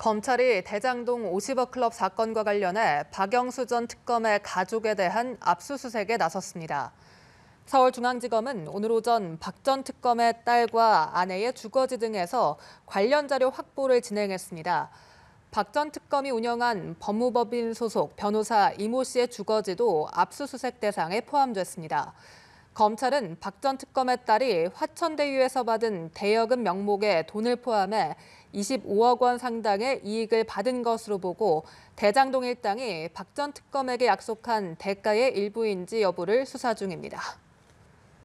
검찰이 대장동 50억 클럽 사건과 관련해 박영수 전 특검의 가족에 대한 압수수색에 나섰습니다. 서울중앙지검은 오늘 오전 박 전 특검의 딸과 아내의 주거지 등에서 관련 자료 확보를 진행했습니다. 박 전 특검이 운영한 법무법인 소속 변호사 이모 씨의 주거지도 압수수색 대상에 포함됐습니다. 검찰은 박 전 특검의 딸이 화천대유에서 받은 대여금 명목의 돈을 포함해 25억 원 상당의 이익을 받은 것으로 보고 대장동 일당이 박 전 특검에게 약속한 대가의 일부인지 여부를 수사 중입니다.